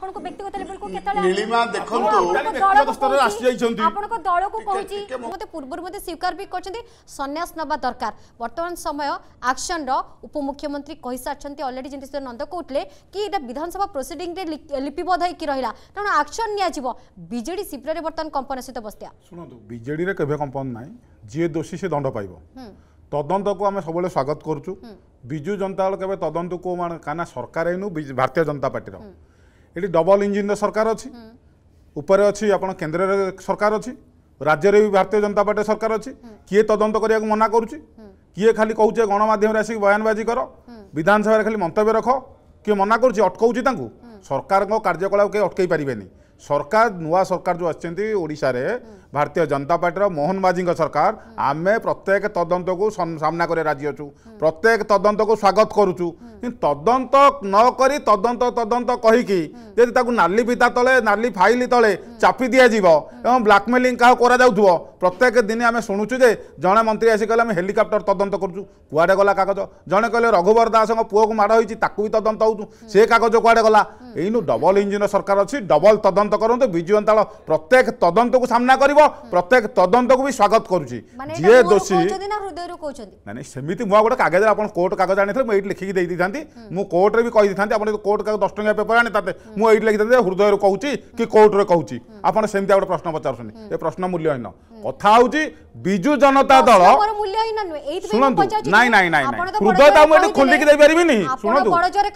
ଆପଣଙ୍କ ବ୍ୟକ୍ତିଗତ ଲେଭେଲକୁ କେତେବେଳେ ନୀଳିମା ଆପଣଙ୍କ ଦଳକୁ କହୁଛି ମୋତେ ପୂର୍ବରୁ ମଧ୍ୟ ସ୍ୱୀକାର ବି କରିଛନ୍ତି ସନ୍ନ୍ୟାସ ନେବା ଦରକାର ବର୍ତ୍ତମାନ ସମୟ ଆକ୍ସନର ଉପମୁଖ୍ୟମନ୍ତ୍ରୀ କହିସାରିଛନ୍ତି ଅଲରେଡି ଯେମିତି ନନ୍ଦ କହୁଥିଲେ କି ଏଇଟା ବିଧାନସଭା ପ୍ରୋସିଡିଂରେ ଲିପିବଦ୍ଧ ହେଇକି ରହିଲା ତେଣୁ ଆକ୍ସନ ନିଆଯିବ ବିଜେଡି ଶିବିରରେ ବର୍ତ୍ତମାନ କମ୍ପନ ସହିତ ବସିବା ଶୁଣନ୍ତୁ ବିଜେଡିରେ କେବେ କମ୍ପନ ନାହିଁ ଯିଏ ଦୋଷୀ ସେ ଦଣ୍ଡ ପାଇବ তদন্তকু আমি সবুলে স্বাগত করছু বিজু জনতা দল কেবে তদন্তকু মানে কারণ সরকার এনু ভারতীয় জনতা পার্টির এটি ডবল ইঞ্জিনর সরকার অছি উপরে অছি আপনার কেন্দ্রের সরকার অছি রাজ্যের বি ভারতীয় জনতা পার্টি সরকার অছি কি তদন্ত করা মনা করুছি কি খালি কৌছে গণমাধ্যমে আসি বয়ানবাজি কর বিধানসভার খালি মন্তব্য রখ কি মনা করছে অটকাউছি তাঁকু সরকার কার্যকলাপ কে অটকাই পারিবেনি সরকার নূয়া সরকার যে আসছেন ওড়িশার ଭାରତୀୟ ଜନତା ପାର୍ଟିର ମୋହନ ମାଝୀଙ୍କ ସରକାର ଆମେ ପ୍ରତ୍ୟେକ ତଦନ୍ତକୁ ସାମ୍ନା କରିବା ରାଜି ଅଛୁ ପ୍ରତ୍ୟେକ ତଦନ୍ତକୁ ସ୍ୱାଗତ କରୁଛୁ କିନ୍ତୁ ତଦନ୍ତ ନ କରି ତଦନ୍ତ ତଦନ୍ତ କହିକି ଯଦି ତାକୁ ନାଲି ପିତା ତଳେ ନାଲି ଫାଇଲ ତଳେ ଚାପି ଦିଆଯିବ ଏବଂ ବ୍ଲାକମେଲିଂ କାହାକୁ କରାଯାଉଥିବ ପ୍ରତ୍ୟେକ ଦିନ ଆମେ ଶୁଣୁଛୁ ଯେ ଜଣେ ମନ୍ତ୍ରୀ ଆସି କହିଲେ ଆମେ ହେଲିକପ୍ଟର ତଦନ୍ତ କରୁଛୁ କୁଆଡ଼େ ଗଲା କାଗଜ ଜଣେ କହିଲେ ରଘୁବର ଦାସଙ୍କ ପୁଅକୁ ମାଡ଼ ହୋଇଛି ତାକୁ ବି ତଦନ୍ତ ହେଉଛୁ ସେ କାଗଜ କୁଆଡ଼େ ଗଲା ଏଇନୁ ଡବଲ ଇଞ୍ଜିନ ସରକାର ଅଛି ଡବଲ ତଦନ୍ତ କରନ୍ତୁ ବିଜୁ ଜନତା ଦଳ ପ୍ରତ୍ୟେକ ତଦନ୍ତକୁ ସାମ୍ନା କରିବ হব প্রত্যেক তদন্তকে বি স্বাগত করুছি যে দোষী মানে সেমিতি মু গোটে কাগজ আপনার কোর্ট কাগজ আনিলে মু এইটি লিখিকি দেই দিথান্তি মু কোর্টরে বি কই দিথান্তি আপনি কোর্ট কাগজ 10 টাকা পেপার আনি তাতে মু এইটি লিখি দিতে হৃদয়র কহুছি কি কোর্টরে কহুছি আপন সেমিতি গোটে প্রশ্ন পচারছনি এ প্রশ্ন মূল্যহীন কথা হচ্ছে বিজু জনতা দল শুনন্তু নাই নাই নাই নাই হৃদয়টা মু এটি খোলিকি দেই পারিবিনি শুনন্তু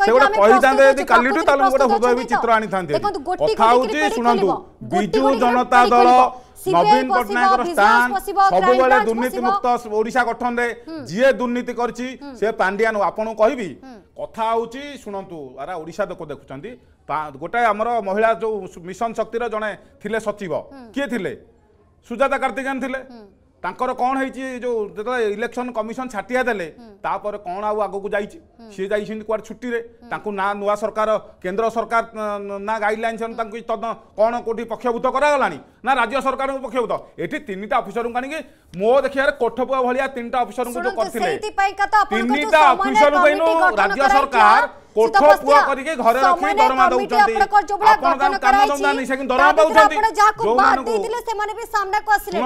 সে গোটে কইতান্তে যদি কালিটু তাহলে মু গোটে হৃদয় বি চিত্র আনিথান্তে কথা হচ্ছে শুনন্তু বিজু জনতা দল ନବୀନ ପଟ୍ଟନାୟକ ସ୍ଥାନ ସବୁବେଳେ ଦୁର୍ନୀତି ମୁକ୍ତ ଓଡ଼ିଶା ଗଠନରେ ଯିଏ ଦୁର୍ନୀତି କରିଛି ସେ ପାଣ୍ଡିଆନ ଆପଣଙ୍କୁ କହିବି କଥା ହଉଛି ଶୁଣନ୍ତୁ ଆରା ଓଡ଼ିଶା ଲୋକ ଦେଖୁଛନ୍ତି ଗୋଟାଏ ଆମର ମହିଳା ଯୋଉ ମିଶନ ଶକ୍ତିର ଜଣେ ଥିଲେ ସଚିବ କିଏ ଥିଲେ ସୁଜାତା କାର୍ତ୍ତିକେୟନ ଥିଲେ ତାଙ୍କର କ'ଣ ହେଇଛି ଯେଉଁ ଯେତେବେଳେ ଇଲେକ୍ସନ କମିଶନ ଛାଟିଆ ଦେଲେ ତାପରେ କ'ଣ ଆଉ ଆଗକୁ ଯାଇଛି ସିଏ ଯାଇଛନ୍ତି କୁଆଡ଼େ ଛୁଟିରେ ତାଙ୍କୁ ନା ନୂଆ ସରକାର କେନ୍ଦ୍ର ସରକାର ନା ଗାଇଡ଼ଲାଇନ୍ସ ତାଙ୍କୁ କ'ଣ କେଉଁଠି ପକ୍ଷଭୂତ କରାଗଲାଣି ନା ରାଜ୍ୟ ସରକାରଙ୍କୁ ପକ୍ଷଭୂତ ଏଠି ତିନିଟା ଅଫିସରଙ୍କୁ ଆଣିକି ମୋ ଦେଖିବାରେ କୋଠପୁଆ ଭଳିଆ ତିନିଟା ଅଫିସରଙ୍କୁ କରିଥିଲେ ତିନିଟା ଅଫିସରଙ୍କୁ ରାଜ୍ୟ ସରକାର কোঠো পুয়া করিকে ঘরে রাখি দরমা দউচন্তি আপনার কাম দন্দা নেই সেকিন দরমা পাউচন্তি আপন যাকো বাদ দেইতিলে সেমানে বি সামনা কো আসিলে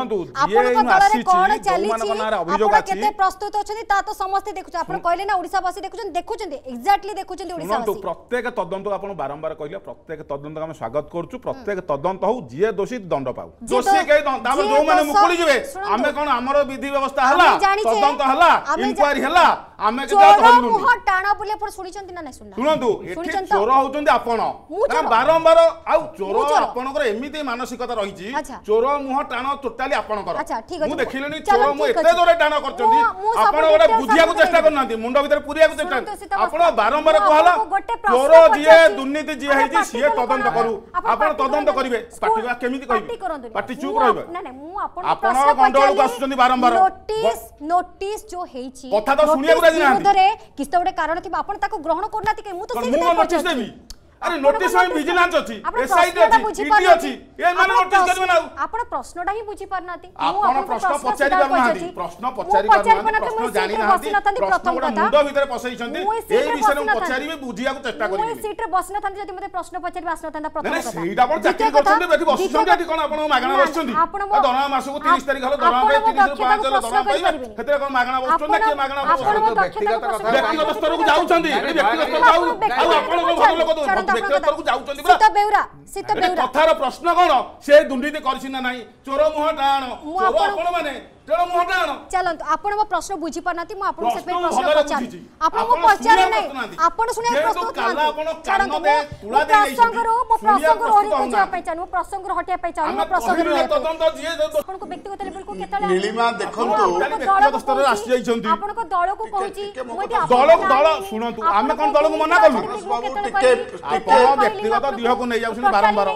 আপনক দলরে কোন চালিছি আপন কেতে প্রস্তুত অছন্তি তা তো সমস্তে দেখুছ আপন কইলে না ওড়িশা বাসী দেখুছেন দেখুছেন এক্স্যাক্টলি দেখুছেন ওড়িশা বাসী প্রত্যেক তদন্ত আপন বারম্বার কইলে প্রত্যেক তদন্ত আমি স্বাগত করছু প্রত্যেক তদন্ত হউ যিয়ে দোষী দণ্ড পাউ দোষী কে তাহলে যো মানে মুকুলি যাবে আমি কোন আমার বিধি ব্যবস্থা হলা তদন্ত হলা ইনকোয়ারি হলা আমি কেতে ধরলু মুহ টানা বলে আপন শুনিছেন না ଶୁଣନ୍ତୁ ଏଠି ଚୋର ହଉଛନ୍ତି ଆପଣ ବାରମ୍ବାର ଆଉ ଚୋର ଆପଣଙ୍କର ଏମିତି ମାନସିକତା ରହିଛି ଚୋର ମୁହଁ ଟାଣ ଟୋଟାଲି ଆପଣଙ୍କର ମୁଁ ଦେଖିଲିନି ଚୋର ମୁଁ ଏତେ ଜୋରେ ଟାଣ କରିଛନ୍ତି ଆପଣ ଗୋଟେ ବୁଝିବାକୁ ଚେଷ୍ଟା କରୁନାହାନ୍ତି ମୁଣ୍ଡ ଭିତରେ ପୁରିବାକୁ ଚେଷ୍ଟା ଆପଣ ବାରମ୍ବାର କୁହାଲା ଚୋର ଯିଏ ଦୁର୍ନୀତି ଯିଏ ହେଇଛି ସିଏ ତଦନ୍ତ କରୁ ଆପଣ ତଦନ୍ତ କରିବେ ପାର୍ଟି କେମିତି କହିବେ ପାର୍ଟି ଚୁପ୍ ରହିବେ ଆପଣ ଗଣ୍ଡଗୋଳକୁ ଆସୁଛନ୍ତି ବାରମ୍ବାର ନୋଟିସ୍ ନୋଟିସ୍ ଯୋ ହେଇଛି କଥା ତ ଶୁଣିବାକୁ ରାଜି ନାହାନ୍ତି ବିରୋଧରେ କିଛି ତ ଗୋଟେ କାରଣ ଥିବ ଆପଣ ତାକୁ ଗ୍ରହଣ କରୁ democratică e mută Că nu mă mărgești de mii. আরে নোটিস আমি ভিজিলান্স অছি এসআইডি অছি ইডি অছি এমানে নোটিস করবে না মানে আপন প্রশ্নটা হি বুঝি পার নাতি আপন প্রশ্ন পচারি পার নাতি প্রশ্ন পচারি পার নাতি প্রশ্ন জানি নাতি প্রথম কথা মুন্ড ভিতরে পসাইছন্তি এই বিষয়ে পচারিবে বুঝিয়াকু চেষ্টা করিবি মুই সিটরে বসি না থান্তি যদি মতে প্রশ্ন পচারি বাস না থান্তা প্রথম কথা সেইটা আপন চাকরি করছন্তি বেটি বসছন্তি আটি কোন আপন মাগনা বসছন্তি দরমা মাসকু 30 তারিখ হলো দরমা পাই 30 ରୁ 5 হলো দরমা পাইবে সেতরে কোন মাগনা বসছন্তি কি মাগনা বসছন্তি ব্যক্তিগত স্তরକୁ যাউছন্তি ব্যক্তিগত স্তর যাউ ଆଉ আপন কোন ভালো লোক ତରଫକୁ ଯାଉଛନ୍ତି ସୀତା ବେଉରା ସୀତା ବେଉରା କଥାର ପ୍ରଶ୍ନ କ'ଣ ସେ ଦୁର୍ନୀତି କରିଛି ନା ନାହିଁ ଚୋର ମୁହଁ ଟାଣ ଚୋର ଆପଣ ମାନେ ତେଣୁ ମୁଁ ହଟାଣ ଚାଲନ୍ତୁ ଆପଣ ମୋ ପ୍ରଶ୍ନ ବୁଝି ପାରୁନାହାନ୍ତି ମୁଁ ଆପଣଙ୍କୁ ସେଥିପାଇଁ ପ୍ରଶ୍ନ ପଚାରୁଛି ଆପଣ ମୋ ପଚାରୁ ନାହିଁ ଆପଣ ଶୁଣିବାକୁ ପ୍ରସ୍ତୁତ ଥାଆନ୍ତି ଛାଡ଼ନ୍ତୁ ମୁଁ ପ୍ରସଙ୍ଗରୁ ମୋ ପ୍ରସଙ୍ଗରୁ ଓହରି ଯିବା ପାଇଁ ଚାହୁଁନି ମୁଁ ପ୍ରସଙ୍ଗରୁ ହଟିବା ପାଇଁ ଚାହୁଁନି ମୋ ପ୍ରସଙ୍ଗରୁ ଆପଣଙ୍କୁ ବ୍ୟକ୍ତିଗତ ଲେବଲକୁ କେତେବେଳେ ନୀଳିମା ଦେଖନ୍ତୁ ବ୍ୟକ୍ତିଗତ ସ୍ତରରେ ଆସି ଯାଇଛନ୍ତି ଆପଣଙ୍କ ଦଳକୁ କହୁଛି ଦଳକୁ ଦଳ ଶୁଣନ୍ତୁ ଆମେ କଣ ଦଳକୁ ମନା କଲୁ ଟିକେ ଟିକେ ବ୍ୟକ୍ତିଗତ ଦେହକୁ ନେଇ ଯାଉଛନ୍ତି ବାରମ୍ବାର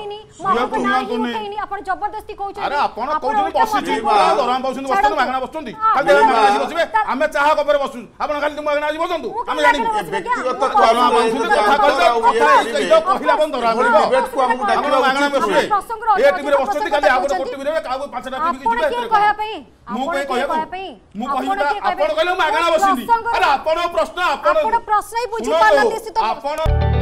ଦେହକୁ ନିଅନ୍ତୁନି ଆପଣ ଜବରଦସ୍ତି କହୁଛନ୍ତି ଆରେ ଆପଣ କହୁଛନ୍ତି ବସିଛି ଦରମା ପାଉଛନ୍ତି ଆପଣ ମାଗଣା ବସୁଛନ୍ତି ଖାଲି ମାଗଣା ଆସି ବସିବେ ଆମେ ଚାହା କପରେ ବସୁ ଆପଣ କାଲି ଖାଲି ମାଗଣା ଆସି ବସନ୍ତୁ ଆମେ ଜାଣିବୁ ବ୍ୟକ୍ତିଗତ କଥା କହିଲେ ଆପଣ ଧରା ପଡ଼ିବ ଆପଣ ମାଗଣା ବସିବେ ଏ ଟିଭିରେ ବସୁଛନ୍ତି କାଲି ଆଉ ଗୋଟେ ଟିଭିରେ କାହାକୁ ପାଞ୍ଚଟା ଟିଭି ଯିବେ କହିବା ପାଇଁ ମୁଁ କହି କହିବାକୁ ମୁଁ କହିବି ଆପଣ କହିଲେ ମାଗଣା ବସିବି ଆରେ ଆପଣ ପ୍ରଶ୍ନ ଆପଣ ପ୍ରଶ୍ନ ବୁଝି ପାରୁନାହାନ୍ତି ଆପଣ